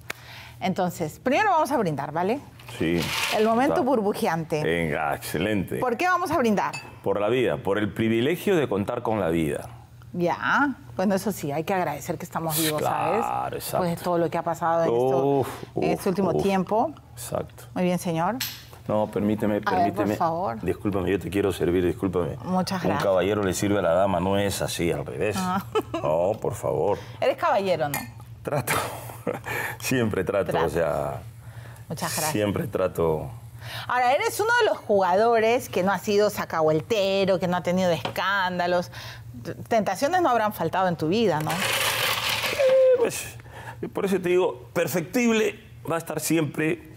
Entonces, primero vamos a brindar, ¿vale? Sí. El momento burbujeante. Venga, excelente. ¿Por qué vamos a brindar? Por la vida, por el privilegio de contar con la vida. Ya, bueno, eso sí, hay que agradecer que estamos vivos, claro, ¿sabes? Exacto. Pues todo lo que ha pasado en, esto, este último tiempo. Exacto. Muy bien, señor. No, permíteme, permíteme. A por favor. Discúlpame, yo te quiero servir, discúlpame. Muchas gracias. Un caballero le sirve a la dama, no es así, al revés. Ah. No, por favor. Eres caballero, ¿no? Trato. Siempre trato, o sea. Muchas gracias. Siempre trato. Ahora, eres uno de los jugadores que no ha sido sacahueltero, que no ha tenido escándalos. Tentaciones no habrán faltado en tu vida, ¿no? Eh, pues, por eso te digo, perfectible va a estar siempre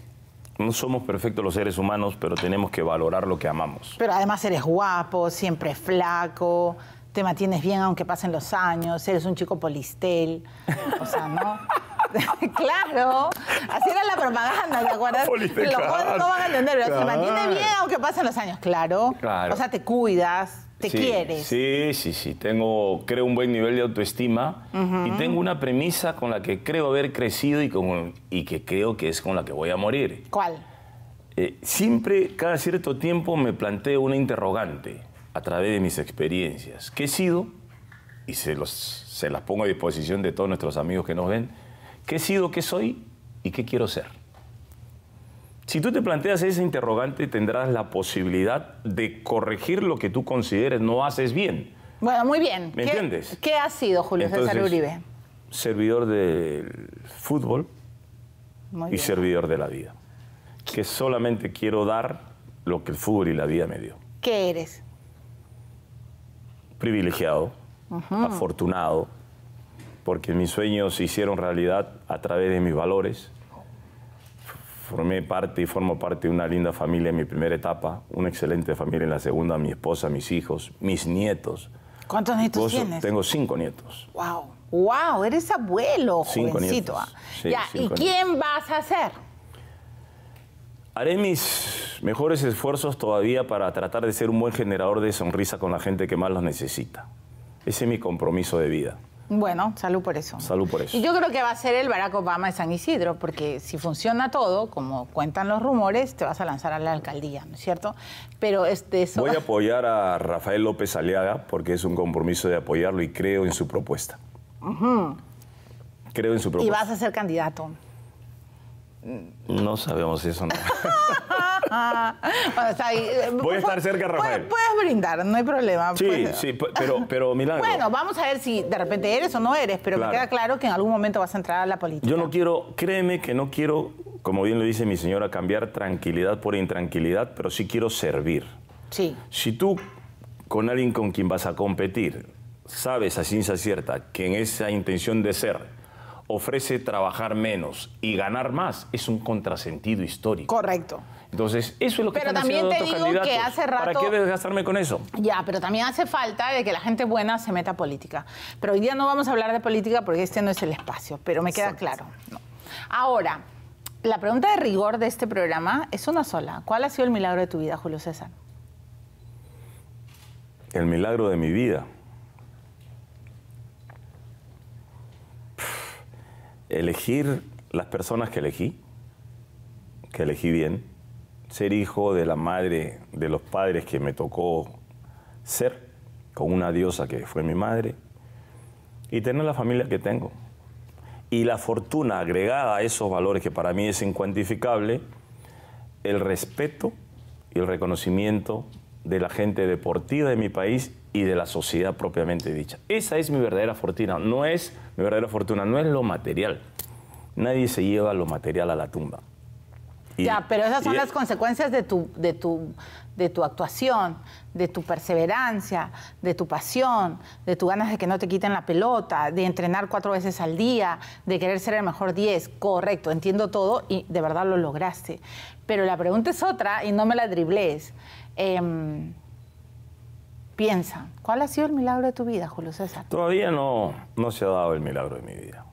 no somos perfectos los seres humanos, pero tenemos que valorar lo que amamos. Pero además eres guapo, siempre flaco, te mantienes bien aunque pasen los años, eres un chico polistel, o sea, ¿no? claro, así era la propaganda, ¿te acuerdas? Polistel, los no van a entender, pero te mantienes bien aunque pasen los años, claro. claro. O sea, te cuidas, te quieres. Sí, sí, sí. Tengo, creo, un buen nivel de autoestima y tengo una premisa con la que creo haber crecido y, con, y que creo que es con la que voy a morir. ¿Cuál? Eh, siempre, cada cierto tiempo, me planteo una interrogante a través de mis experiencias. ¿Qué he sido? Y se, se las pongo a disposición de todos nuestros amigos que nos ven. ¿Qué he sido, qué soy y qué quiero ser? Si tú te planteas ese interrogante, tendrás la posibilidad de corregir lo que tú consideres no haces bien. Bueno, muy bien. ¿Me entiendes? ¿Qué ha sido Julio César Uribe? Servidor del fútbol y servidor de la vida. Que solamente quiero dar lo que el fútbol y la vida me dio. ¿Qué eres? Privilegiado, afortunado, porque mis sueños se hicieron realidad a través de mis valores formé parte y formo parte de una linda familia en mi primera etapa, una excelente familia en la segunda, mi esposa, mis hijos, mis nietos. ¿Cuántos nietos tienes? Tengo cinco nietos. ¡Wow! ¡Wow! Eres abuelo, cinco Nietos. Ah. ya, ¿Y quién vas a ser? Haré mis mejores esfuerzos todavía para tratar de ser un buen generador de sonrisa con la gente que más los necesita. Ese es mi compromiso de vida. Bueno, salud por eso. Salud por eso. Y yo creo que va a ser el Barack Obama de San Isidro, porque si funciona todo, como cuentan los rumores, te vas a lanzar a la alcaldía, ¿no es cierto? Pero este, Voy a apoyar a Rafael López Aliaga, porque es un compromiso de apoyarlo y creo en su propuesta. Creo en su propuesta. Y vas a ser candidato. No sabemos eso. No. o eh, Voy a pues, estar cerca, Rafael. Puedes, brindar, no hay problema. Sí, pues, eh. sí, pero, pero Milagro. Bueno, vamos a ver si de repente eres o no eres, pero me queda claro que en algún momento vas a entrar a la política. Yo no quiero, créeme que no quiero, como bien lo dice mi señora, cambiar tranquilidad por intranquilidad, pero sí quiero servir. Sí. Si tú, con alguien con quien vas a competir, sabes a ciencia cierta que en esa intención de ser ofrece trabajar menos y ganar más es un contrasentido histórico. Correcto. Entonces, eso es lo que Pero también te digo que hace rato. ¿Para qué desgastarme con eso? Ya, pero también hace falta de que la gente buena se meta a política. Pero hoy día no vamos a hablar de política porque este no es el espacio, pero me queda claro. Ahora, la pregunta de rigor de este programa es una sola. ¿Cuál ha sido el milagro de tu vida, Julio César? El milagro de mi vida. elegir las personas que elegí, que elegí bien, ser hijo de la madre, de los padres que me tocó ser, con una diosa que fue mi madre, y tener la familia que tengo. Y la fortuna agregada a esos valores que para mí es incuantificable, el respeto y el reconocimiento de la gente deportiva de mi país y de la sociedad propiamente dicha. Esa es mi verdadera fortuna, no es mi verdadera fortuna, no es lo material. Nadie se lleva lo material a la tumba. ya, pero esas son las consecuencias de tu, de, tu, de tu actuación, de tu perseverancia, de tu pasión, de tu ganas de que no te quiten la pelota, de entrenar cuatro veces al día, de querer ser el mejor diez. Correcto, entiendo todo y de verdad lo lograste. Pero la pregunta es otra y no me la driblees. Em, Piensa, ¿Cuál ha sido el milagro de tu vida, Julio César? Todavía no, no se ha dado el milagro de mi vida.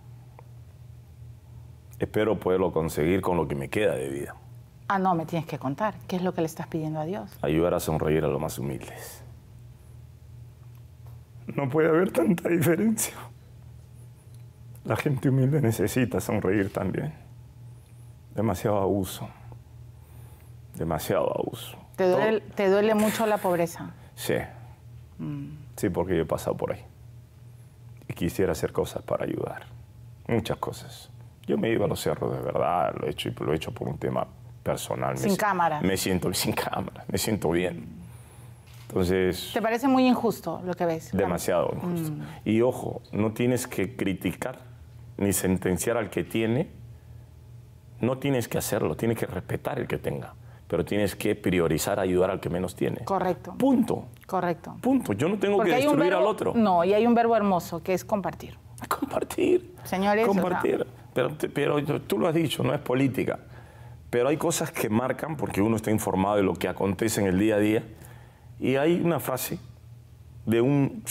Espero poderlo conseguir con lo que me queda de vida. Ah, no, me tienes que contar. ¿Qué es lo que le estás pidiendo a Dios? Ayudar a sonreír a los más humildes. No puede haber tanta diferencia. La gente humilde necesita sonreír también. Demasiado abuso. Demasiado abuso. ¿Te duele mucho la pobreza? Sí, Mm. Sí, porque yo he pasado por ahí. Y quisiera hacer cosas para ayudar. Muchas cosas. Yo me iba a los cerros de verdad, lo he hecho, lo he hecho por un tema personal. Sin cámara. Me siento sin cámara, me siento bien. Entonces... ¿Te parece muy injusto lo que ves? Demasiado injusto. Mm. Y ojo, no tienes que criticar ni sentenciar al que tiene. No tienes que hacerlo, tienes que respetar el que tenga pero tienes que priorizar ayudar al que menos tiene. Correcto. Punto. Correcto. Punto. Yo no tengo que destruir al otro. No, y hay un verbo hermoso que es compartir. Compartir. Señores. Compartir. pero, tú lo has dicho, no es política. Pero hay cosas que marcan porque uno está informado de lo que acontece en el día a día. Y hay una frase de un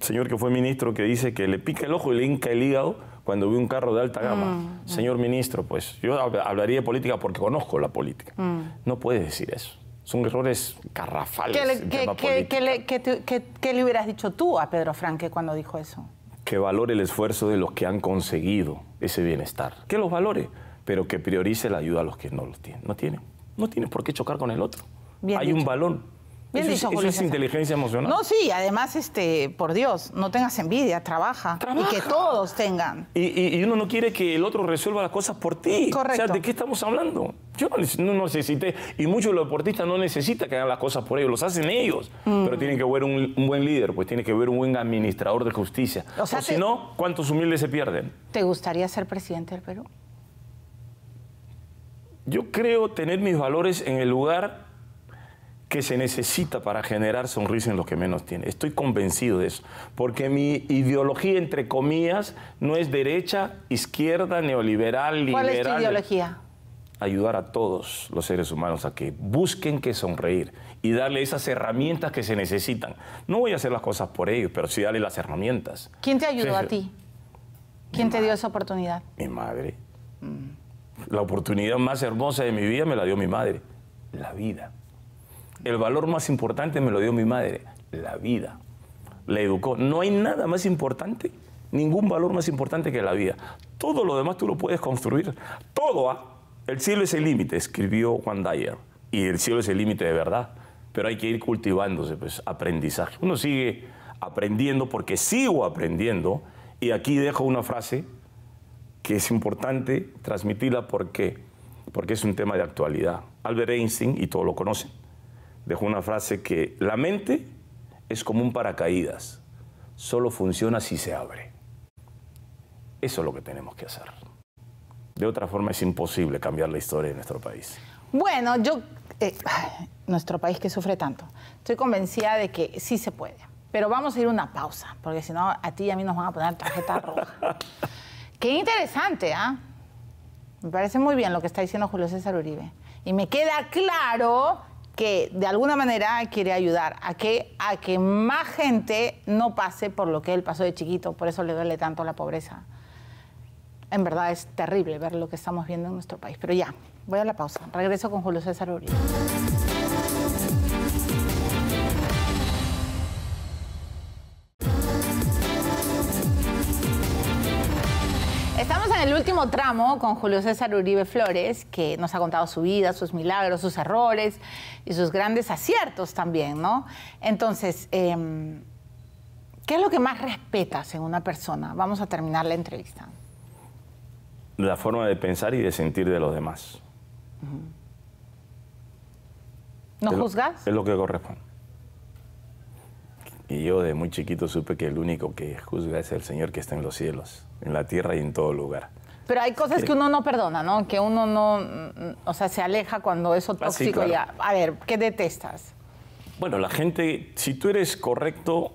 señor que fue ministro que dice que le pica el ojo y le hinca el hígado cuando vi un carro de alta gama. Mm, mm. Señor ministro, pues yo hablaría de política porque conozco la política. Mm. No puedes decir eso. Son errores carrafales. ¿Qué, le, hubieras dicho tú a Pedro Franque cuando dijo eso? Que valore el esfuerzo de los que han conseguido ese bienestar. Que los valore, pero que priorice la ayuda a los que no los tienen. No tienen. No tienes por qué chocar con el otro. Hay un balón eso, es, inteligencia emocional. No, sí, además, este, por Dios, no tengas envidia, trabaja. Y que todos tengan. Y, uno no quiere que el otro resuelva las cosas por ti. Correcto. O sea, ¿de qué estamos hablando? Yo no, necesité, y muchos de los deportistas no necesitan que hagan las cosas por ellos, los hacen ellos. Mm. Pero tienen que haber un, buen líder, pues tiene que haber un buen administrador de justicia. O, sea, si no, ¿cuántos humildes se pierden? ¿Te gustaría ser presidente del Perú? Yo creo tener mis valores en el lugar que se necesita para generar sonrisa en los que menos tienen. Estoy convencido de eso, porque mi ideología, entre comillas, no es derecha, izquierda, neoliberal, liberal. ¿Cuál es tu ideología? Ayudar a todos los seres humanos a que busquen que sonreír y darle esas herramientas que se necesitan. No voy a hacer las cosas por ellos, pero sí darle las herramientas. ¿Quién te ayudó a ti? ¿Quién te dio esa oportunidad? Mi madre. Mm. La oportunidad más hermosa de mi vida me la dio mi madre, la vida el valor más importante me lo dio mi madre, la vida. La educó. No hay nada más importante, ningún valor más importante que la vida. Todo lo demás tú lo puedes construir. Todo, ¿ah? el cielo es el límite, escribió Juan Dyer. Y el cielo es el límite de verdad. Pero hay que ir cultivándose, pues, aprendizaje. Uno sigue aprendiendo porque sigo aprendiendo. Y aquí dejo una frase que es importante transmitirla porque, porque es un tema de actualidad. Albert Einstein, y todos lo conocen, dejó una frase que la mente es como un paracaídas, solo funciona si se abre. Eso es lo que tenemos que hacer. De otra forma es imposible cambiar la historia de nuestro país. Bueno, yo, eh, nuestro país que sufre tanto, estoy convencida de que sí se puede. Pero vamos a ir a una pausa, porque si no, a ti y a mí nos van a poner tarjeta roja. Qué interesante, ¿eh? Me parece muy bien lo que está diciendo Julio César Uribe. Y me queda claro que de alguna manera quiere ayudar a que, a que más gente no pase por lo que él pasó de chiquito, por eso le duele tanto la pobreza. En verdad es terrible ver lo que estamos viendo en nuestro país. Pero ya, voy a la pausa. Regreso con Julio César Uribe. el último tramo con Julio César Uribe Flores, que nos ha contado su vida, sus milagros, sus errores y sus grandes aciertos también, ¿no? Entonces, em, ¿qué es lo que más respetas en una persona? Vamos a terminar la entrevista. La forma de pensar y de sentir de los demás. ¿No juzgas? es lo que corresponde. Y yo de muy chiquito supe que el único que juzga es el Señor que está en los cielos, en la tierra y en todo lugar. Pero hay cosas que uno no perdona, ¿no? Que uno no, mm, o sea, se aleja cuando eso ah, tóxico. ya. A ver, ¿qué detestas? Bueno, la gente, si tú eres correcto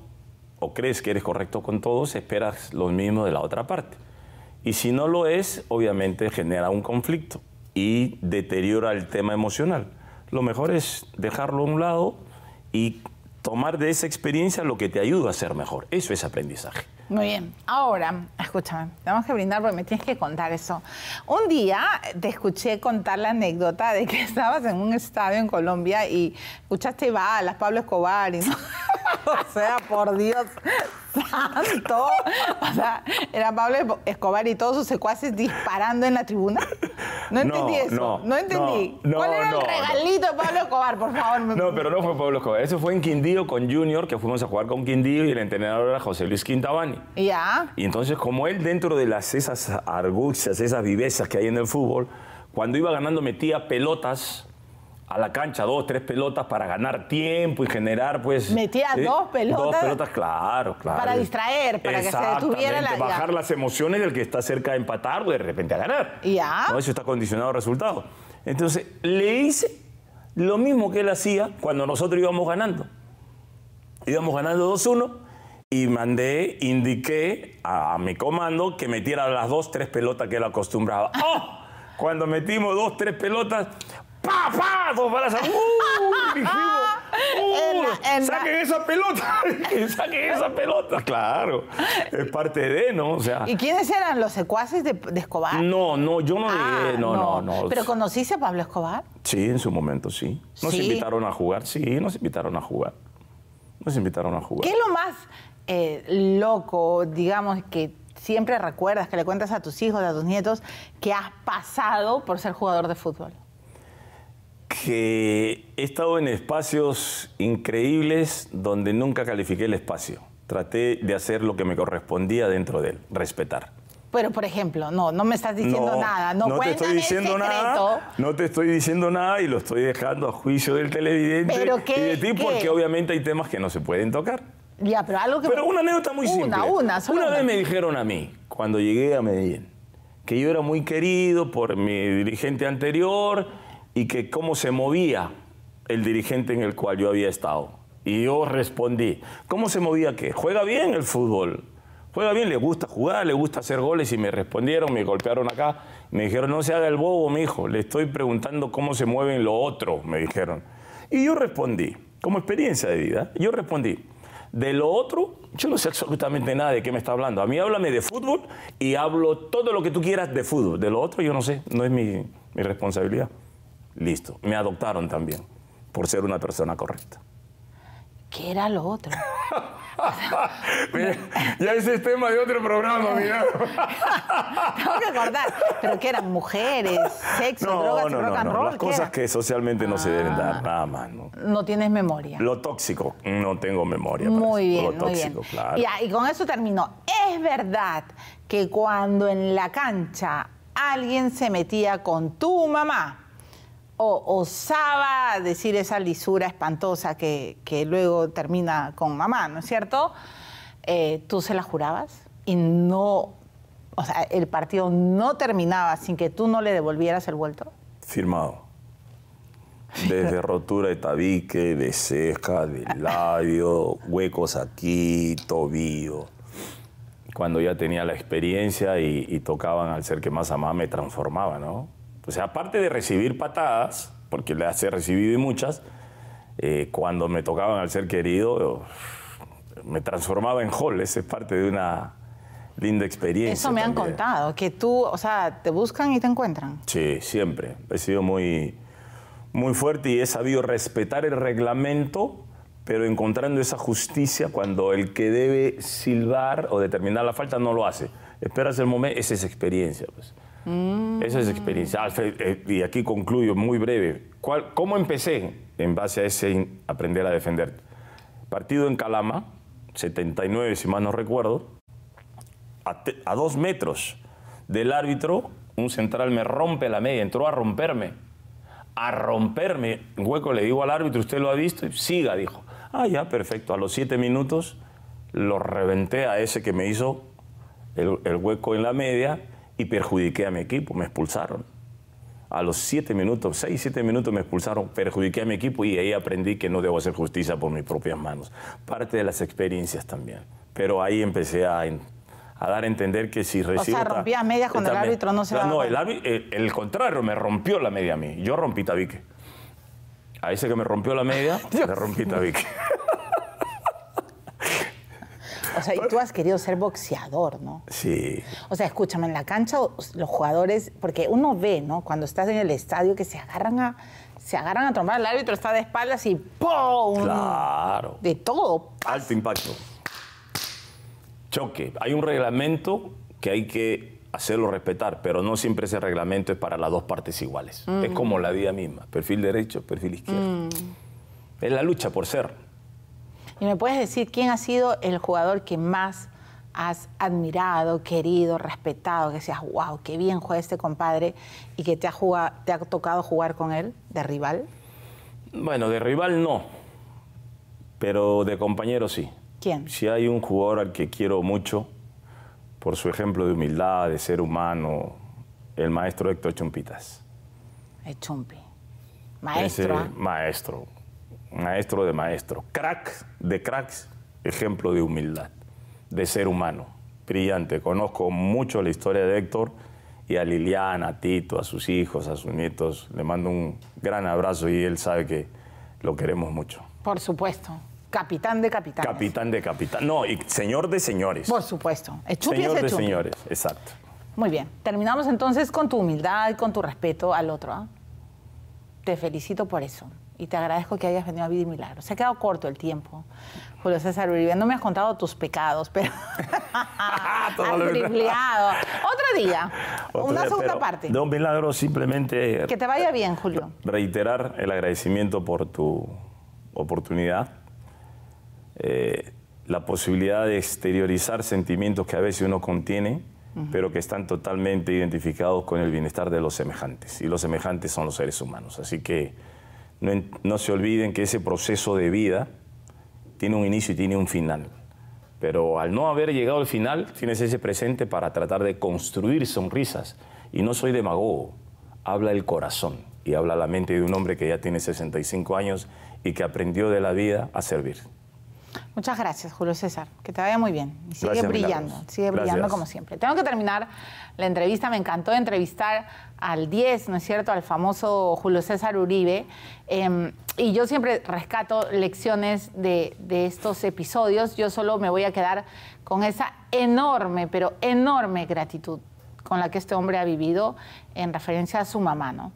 o crees que eres correcto con todos, esperas lo mismo de la otra parte. Y si no lo es, obviamente genera un conflicto y deteriora el tema emocional. Lo mejor es dejarlo a un lado y tomar de esa experiencia lo que te ayuda a ser mejor. Eso es aprendizaje. Muy bien. Ahora, escúchame, tenemos que brindar porque me tienes que contar eso. Un día te escuché contar la anécdota de que estabas en un estadio en Colombia y escuchaste balas, Pablo Escobar y no. o sea, por Dios, santo! O sea, era Pablo Escobar y todos sus secuaces disparando en la tribuna. No entendí eso. No, no entendí. ¿Cuál era el regalito de Pablo Escobar, por favor? No, pero no fue Pablo Escobar. Eso fue en Quindío con Junior, que fuimos a jugar con Quindío y el entrenador era José Luis Quintabani. Ya. Y entonces, como él dentro de las esas argucias, esas vivezas que hay en el fútbol, cuando iba ganando metía pelotas a la cancha dos, tres pelotas para ganar tiempo y generar, pues. Metía dos pelotas. Dos pelotas, claro, claro. Para distraer, para que se detuviera la. Bajar las emociones del que está cerca de empatar o de repente a ganar. Ya. Eso está condicionado al resultado. Entonces, le hice lo mismo que él hacía cuando nosotros íbamos ganando. Íbamos ganando 2-1 y mandé, indiqué a, a, mi comando que metiera las dos, tres pelotas que él acostumbraba. ¡Oh! Cuando metimos dos, tres pelotas, Papá, pa! Dos pues, balas. ¡Uh! Dijimos, ¡Uh! ¡Saquen esa pelota! ¡Saquen esa pelota! Claro, es parte de, ¿no? O sea... ¿Y quiénes eran los secuaces de, Escobar? No, no, yo ah, no No, no, no, ¿Pero conociste a Pablo Escobar? Sí, en su momento sí. Nos invitaron a jugar, sí, nos invitaron a jugar. Nos invitaron a jugar. ¿Qué es lo más eh, loco, digamos, que siempre recuerdas, que le cuentas a tus hijos, a tus nietos, que has pasado por ser jugador de fútbol? que he estado en espacios increíbles donde nunca califiqué el espacio. Traté de hacer lo que me correspondía dentro de él, respetar. Pero, por ejemplo, no, no me estás diciendo nada. No, no te estoy diciendo nada. No te estoy diciendo nada y lo estoy dejando a juicio del televidente y de ti, porque obviamente hay temas que no se pueden tocar. Ya, pero algo que. Pero una anécdota muy simple. Una, una. Una vez me dijeron a mí, cuando llegué a Medellín, que yo era muy querido por mi dirigente anterior y que cómo se movía el dirigente en el cual yo había estado. Y yo respondí, ¿cómo se movía qué? Juega bien el fútbol, juega bien, le gusta jugar, le gusta hacer goles. Y me respondieron, me golpearon acá, me dijeron, no se haga el bobo, mijo, le estoy preguntando cómo se mueven lo otro, me dijeron. Y yo respondí, como experiencia de vida, yo respondí, de lo otro, yo no sé absolutamente nada de qué me está hablando. A mí háblame de fútbol y hablo todo lo que tú quieras de fútbol. De lo otro, yo no sé, no es mi responsabilidad. Listo. Me adoptaron también por ser una persona correcta. ¿Qué era lo otro? ya ese es tema de otro programa, mira. Tengo que acordar. ¿Pero qué eran? ¿Mujeres? ¿Sexo? ¿Drogas? No, rock no, no. Las cosas que socialmente no se deben ah. dar, nada más. ¿no? tienes memoria. Lo tóxico, no tengo memoria. Muy bien, Lo tóxico, claro. y con eso termino Es verdad que cuando en la cancha alguien se metía con tu mamá, o, osaba decir esa lisura espantosa que, luego termina con mamá, ¿no es cierto? Eh, tú se la jurabas y no, o sea, el partido no terminaba sin que tú no le devolvieras el vuelto. Firmado. Desde rotura de tabique, de ceja, de labio, huecos aquí, tobillo. Cuando ya tenía la experiencia y, y tocaban al ser que más amaba, me transformaba, ¿no? O sea, aparte de recibir patadas, porque las he recibido y muchas, eh, cuando me tocaban al ser querido, me transformaba en Esa es parte de una linda experiencia. Eso me han contado, que tú, o sea, te buscan y te encuentran. Sí, siempre. He sido muy, muy fuerte y he sabido respetar el reglamento, pero encontrando esa justicia cuando el que debe silbar o determinar la falta no lo hace. Esperas el momento, esa es experiencia. Pues. Mm. Esa es experiencia. Eh, y aquí concluyo muy breve. ¿Cómo empecé en base a ese aprender a defender? Partido en Calama, 79 si mal no recuerdo, a, dos metros del árbitro, un central me rompe la media, entró a romperme. A romperme. Hueco le digo al árbitro, usted lo ha visto, y siga, dijo. Ah, ya, perfecto. A los siete minutos lo reventé a ese que me hizo el hueco en la media y perjudiqué a mi equipo, me expulsaron. A los siete minutos, seis, siete minutos me expulsaron, perjudiqué a mi equipo y ahí aprendí que no debo hacer justicia por mis propias manos. Parte de las experiencias también. Pero ahí empecé a, a dar a entender que si recibo... O sea, rompía medias cuando el árbitro no se no eh, el, contrario, me rompió la media a mí. Yo rompí tabique. A ese que me rompió la media, le rompí tabique. O sea, y tú has querido ser boxeador, ¿no? Sí. O sea, escúchame, en la cancha los jugadores, porque uno ve, ¿no? Cuando estás en el estadio que se agarran a se agarran a trompar, el árbitro está de espaldas y ¡pum! Claro. De todo. Alto impacto. Choque. Hay un reglamento que hay que hacerlo respetar, pero no siempre ese reglamento es para las dos partes iguales. Es como la vida misma, perfil derecho, perfil izquierdo. Mm. Es la lucha por ser. ¿Y me puedes decir quién ha sido el jugador que más has admirado, querido, respetado, que seas, wow, qué bien juega este compadre y que te ha, jugado, te ha tocado jugar con él de rival? Bueno, de rival no, pero de compañero sí. ¿Quién? Si hay un jugador al que quiero mucho, por su ejemplo de humildad, de ser humano, el maestro Héctor Chumpitas. El Chumpi. Maestro. ¿ah? maestro maestro de maestro, crack de cracks, ejemplo de humildad, de ser humano, brillante. Conozco mucho la historia de Héctor y a Liliana, a Tito, a sus hijos, a sus nietos. Le mando un gran abrazo y él sabe que lo queremos mucho. Por supuesto. Capitán de capitán. Capitán de capitán. No, y señor de señores. Por supuesto. señor de señores, exacto. Muy bien. Terminamos entonces con tu humildad y con tu respeto al otro. ¿ah? Te felicito por eso y te agradezco que hayas venido a Vivir Milagros. Se ha quedado corto el tiempo. Julio César Uribe, no me has contado tus pecados, pero has Otro día, una segunda parte. De milagro simplemente... Que te vaya bien, Julio. Reiterar el agradecimiento por tu oportunidad, eh, la posibilidad de exteriorizar sentimientos que a veces uno contiene, pero que están totalmente identificados con el bienestar de los semejantes. Y los semejantes son los seres humanos. Así que no, se olviden que ese proceso de vida tiene un inicio y tiene un final. Pero al no haber llegado al final, tienes ese presente para tratar de construir sonrisas. Y no soy demagogo, habla el corazón y habla la mente de un hombre que ya tiene 65 años y que aprendió de la vida a servir. Muchas gracias, Julio César. Que te vaya muy bien. Y sigue brillando, sigue brillando como siempre. Tengo que terminar la entrevista. Me encantó entrevistar al 10, ¿no es cierto?, al famoso Julio César Uribe. Em, y yo siempre rescato lecciones de, de estos episodios. Yo solo me voy a quedar con esa enorme, pero enorme gratitud con la que este hombre ha vivido en referencia a su mamá, ¿no?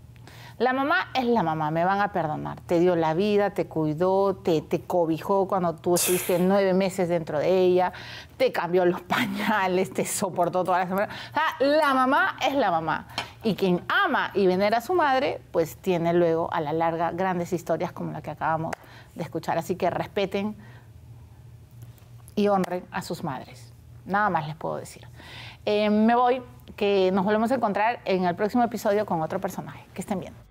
La mamá es la mamá, me van a perdonar. Te dio la vida, te cuidó, te, cobijó cuando tú estuviste nueve meses dentro de ella, te cambió los pañales, te soportó toda la semana. O sea, la mamá es la mamá. Y quien ama y venera a su madre, pues tiene luego a la larga grandes historias como la que acabamos de escuchar. Así que respeten y honren a sus madres. Nada más les puedo decir. Eh, me voy, que nos volvemos a encontrar en el próximo episodio con otro personaje. Que estén bien.